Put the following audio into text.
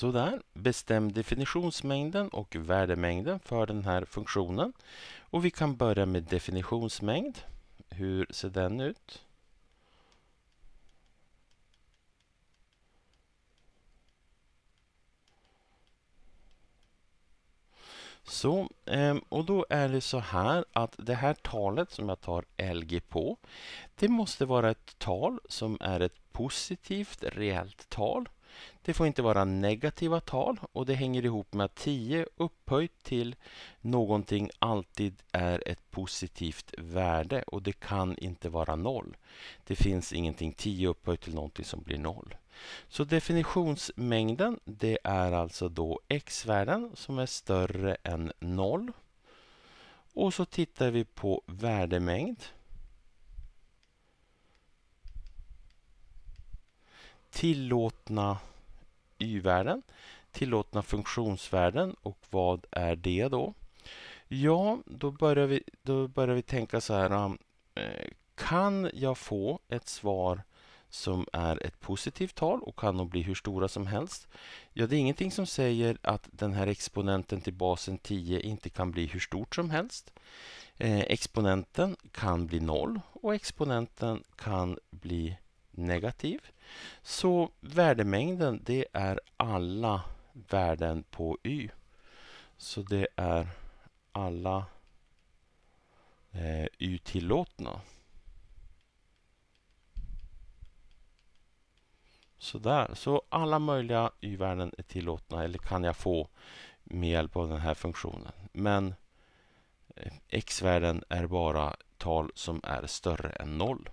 Sådär, bestäm definitionsmängden och värdemängden för den här funktionen. Och vi kan börja med definitionsmängd. Hur ser den ut? Så, ehm, och då är det så här att det här talet som jag tar LG på, det måste vara ett tal som är ett positivt reellt tal. Det får inte vara negativa tal och det hänger ihop med att 10 upphöjt till någonting alltid är ett positivt värde och det kan inte vara noll. Det finns ingenting 10 upphöjt till någonting som blir noll. Så definitionsmängden det är alltså då x-värden som är större än noll. Och så tittar vi på värdemängd. tillåtna y-värden. Tillåtna funktionsvärden och vad är det då? Ja, då börjar vi, då börjar vi tänka så här. Um, eh, kan jag få ett svar som är ett positivt tal och kan de bli hur stora som helst. Ja, det är ingenting som säger att den här exponenten till basen 10 inte kan bli hur stort som helst. Eh, exponenten kan bli 0 och exponenten kan bli negativ. Så värdemängden det är alla värden på y. Så det är alla eh, y-tillåtna. Sådär, så alla möjliga y-värden är tillåtna eller kan jag få med hjälp av den här funktionen. Men eh, x-värden är bara tal som är större än noll.